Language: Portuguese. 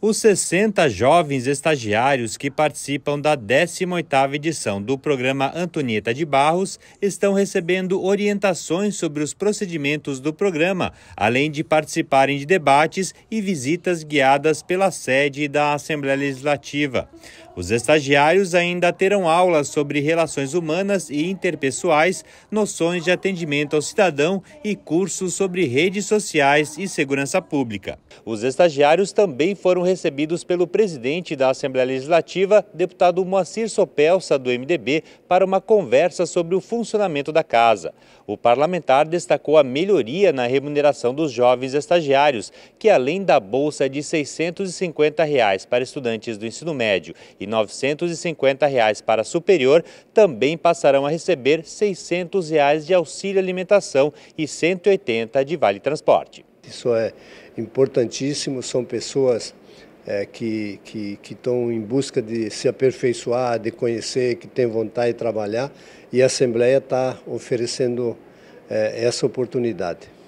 os 60 jovens estagiários que participam da 18ª edição do programa Antonieta de Barros estão recebendo orientações sobre os procedimentos do programa, além de participarem de debates e visitas guiadas pela sede da Assembleia Legislativa. Os estagiários ainda terão aulas sobre relações humanas e interpessoais, noções de atendimento ao cidadão e cursos sobre redes sociais e segurança pública. Os estagiários também foram recebidos pelo presidente da Assembleia Legislativa, deputado Moacir Sopelsa, do MDB, para uma conversa sobre o funcionamento da casa. O parlamentar destacou a melhoria na remuneração dos jovens estagiários, que além da bolsa de R$ 650 reais para estudantes do ensino médio e 950 950,00 para superior também passarão a receber 600 600,00 de auxílio alimentação e R$ 180 de vale transporte. Isso é importantíssimo, são pessoas é, que, que, que estão em busca de se aperfeiçoar, de conhecer, que têm vontade de trabalhar e a Assembleia está oferecendo é, essa oportunidade.